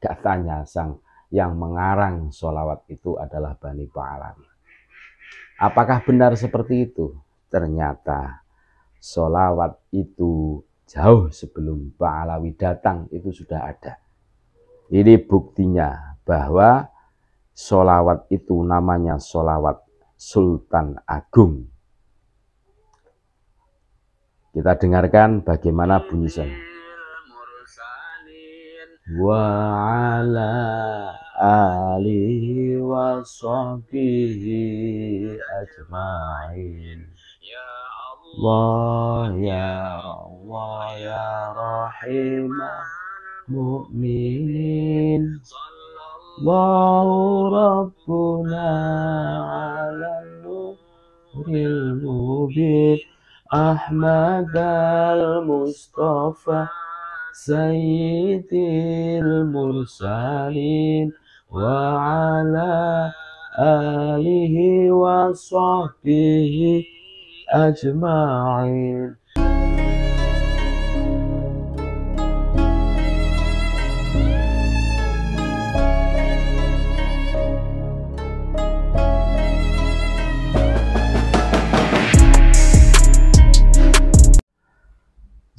Katanya sang yang mengarang sholawat itu adalah Bani Ba'alam. Apakah benar seperti itu? Ternyata sholawat itu jauh sebelum Pa'alawi datang itu sudah ada. Ini buktinya bahwa sholawat itu namanya sholawat Sultan Agung. Kita dengarkan bagaimana bunyi sholawat. وعلى آله وصحبه أجمعين يا الله يا الله يا رحيم المؤمنين الله ربنا على النور المبين أحمد المصطفى سيد المرسلين وعلى آله وصحبه أجمعين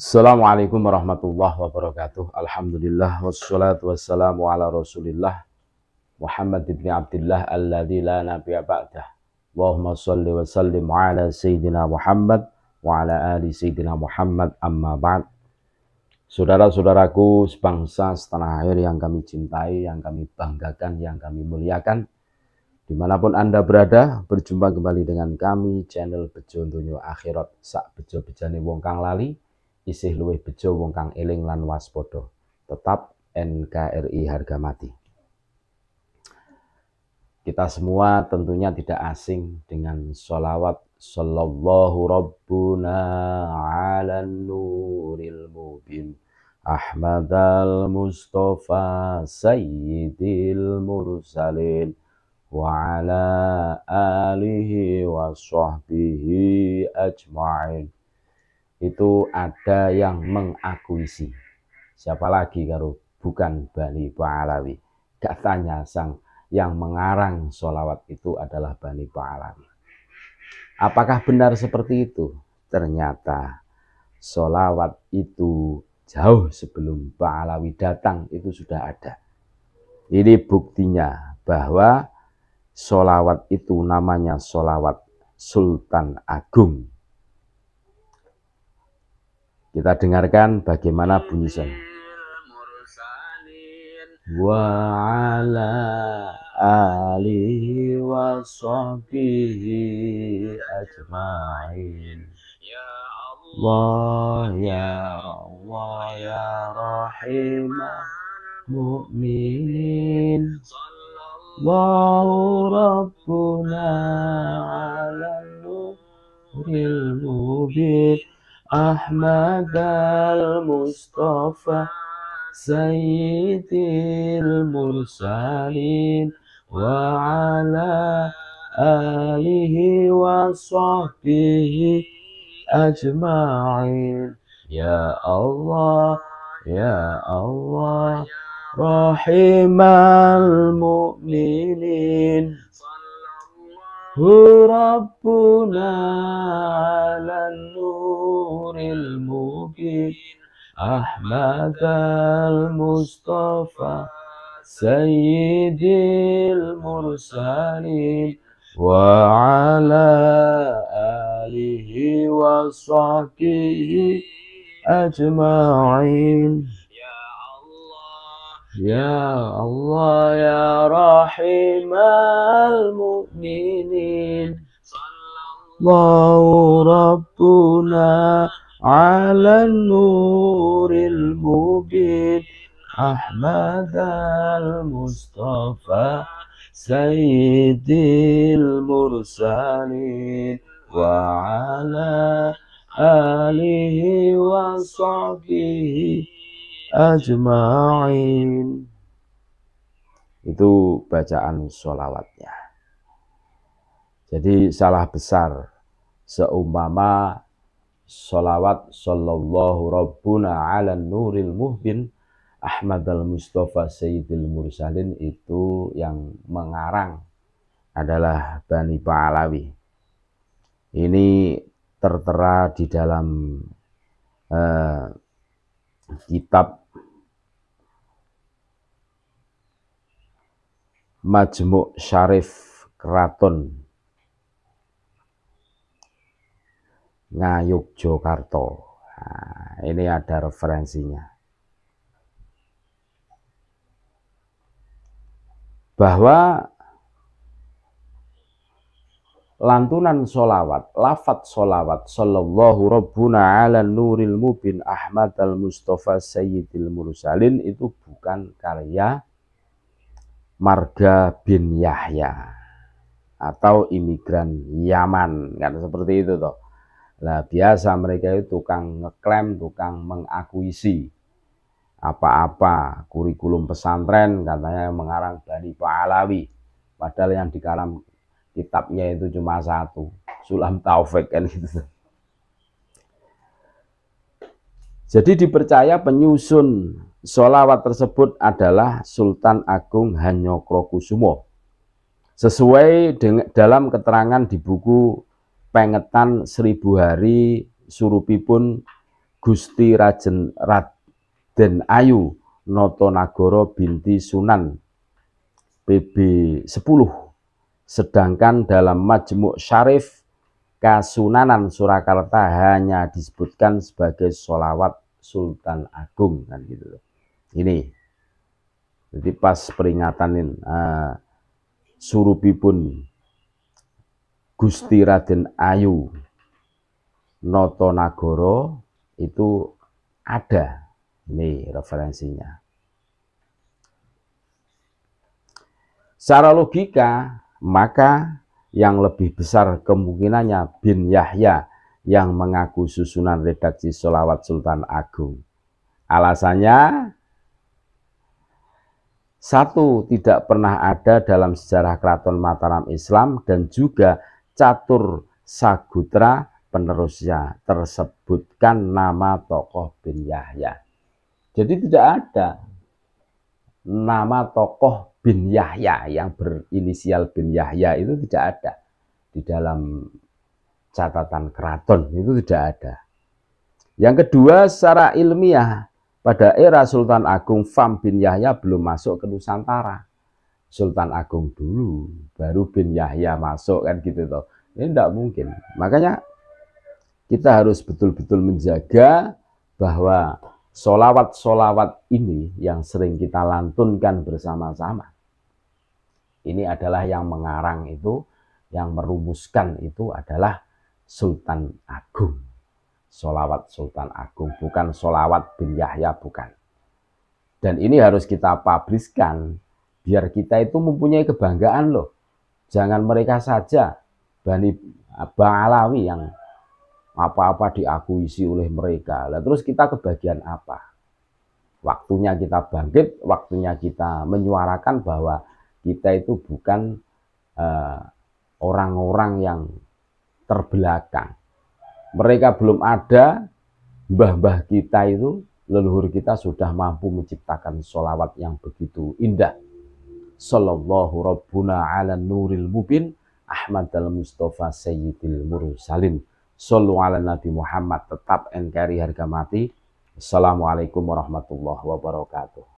Assalamualaikum warahmatullahi wabarakatuh. Alhamdulillah wassalatu wassalamu ala Rasulillah Muhammad ibn Abdullah alladzi la nabiyya ba'dah. Allahumma shalli wa sallim ala sayyidina Muhammad wa ala ali sayyidina Muhammad amma ba'd. Saudara-saudaraku sebangsa setanah air yang kami cintai, yang kami banggakan, yang kami muliakan. Dimanapun Anda berada, berjumpa kembali dengan kami, channel Bejo Dunyo Akhirat, Sak Bejo Bejani Wong Kang Lali isih luwih bejo wong kang eling lan waspada. Tetap NKRI harga mati. Kita semua tentunya tidak asing dengan sholawat Sallallahu Rabbuna ala nuril mubin Ahmad al-Mustafa Sayyidil Mursalin Wa ala alihi wa sahbihi ajma'in itu ada yang mengakuisi. Siapa lagi kalau bukan Bani Pahlawi. Katanya sang yang mengarang sholawat itu adalah Bani Pahlawi. Apakah benar seperti itu? Ternyata sholawat itu jauh sebelum Pahlawi datang itu sudah ada. Ini buktinya bahwa sholawat itu namanya sholawat Sultan Agung kita dengarkan bagaimana bunyi sound. Wa ala alihi wa sahbihi ajma'in. Allah ya Allah ya rahimah mu'minin. الله ربنا على النور المبين أحمد المصطفى سيد المرسلين وعلى آله وصحبه أجمعين يا الله يا الله رحم المؤمنين ربنا على النور المبين أحمد المصطفى سيد المرسلين وعلى آله وصحبه أجمعين يا الله يا رحيم المؤمنين الله ربنا على النور المبين أحمد المصطفى سيد المرسلين وعلى آله وصحبه ajma'in. Itu bacaan sholawatnya. Jadi salah besar seumpama sholawat sallallahu rabbuna ala nuril muhbin Ahmad al-Mustafa Sayyidil Mursalin itu yang mengarang adalah Bani Pa'alawi. Ini tertera di dalam eh, kitab Majmuk Syarif Keraton Jokarto. Nah, ini ada referensinya. Bahwa lantunan solawat, lafat solawat, sallallahu rabbuna ala nuril mubin Ahmad al-Mustafa Sayyidil Mursalin itu bukan karya Marga bin Yahya atau imigran Yaman kan seperti itu toh lah biasa mereka itu tukang ngeklaim, tukang mengakuisi apa-apa kurikulum pesantren katanya mengarang Bani Alawi. Padahal yang di kitabnya itu cuma satu, Sulam Taufik kan gitu. Jadi dipercaya penyusun sholawat tersebut adalah Sultan Agung Hanyokro Kusumo. Sesuai dengan, dalam keterangan di buku pengetan seribu hari surupi pun Gusti Rajen Raden Ayu Noto Nagoro binti Sunan PB 10 sedangkan dalam Majemuk Syarif Kasunanan Surakarta hanya disebutkan sebagai solawat Sultan Agung kan gitu ini jadi pas peringatanin uh, eh, pun. Gusti Raden Ayu Notonagoro itu ada. Ini referensinya. Secara logika, maka yang lebih besar kemungkinannya bin Yahya yang mengaku susunan redaksi Solawat Sultan Agung. Alasannya, satu, tidak pernah ada dalam sejarah keraton Mataram Islam dan juga catur sagutra penerusnya tersebutkan nama tokoh bin Yahya. Jadi tidak ada nama tokoh bin Yahya yang berinisial bin Yahya itu tidak ada di dalam catatan keraton itu tidak ada. Yang kedua secara ilmiah pada era Sultan Agung Fam bin Yahya belum masuk ke Nusantara. Sultan Agung dulu, baru bin Yahya masuk kan gitu toh. Ini ya, tidak mungkin. Makanya kita harus betul-betul menjaga bahwa solawat-solawat ini yang sering kita lantunkan bersama-sama. Ini adalah yang mengarang itu, yang merumuskan itu adalah Sultan Agung. Solawat Sultan Agung, bukan solawat bin Yahya, bukan. Dan ini harus kita publiskan biar kita itu mempunyai kebanggaan loh. Jangan mereka saja Bani ah, Bang Alawi yang apa-apa diakuisi oleh mereka. Lah terus kita kebagian apa? Waktunya kita bangkit, waktunya kita menyuarakan bahwa kita itu bukan eh, orang-orang eh, yang terbelakang. Mereka belum ada, mbah-mbah kita itu, leluhur kita sudah mampu menciptakan sholawat yang begitu indah. Sallallahu Rabbuna ala nuril mubin Ahmad al-Mustafa Sayyidil Mursalin Sallu ala Nabi Muhammad Tetap NKRI harga mati Assalamualaikum warahmatullahi wabarakatuh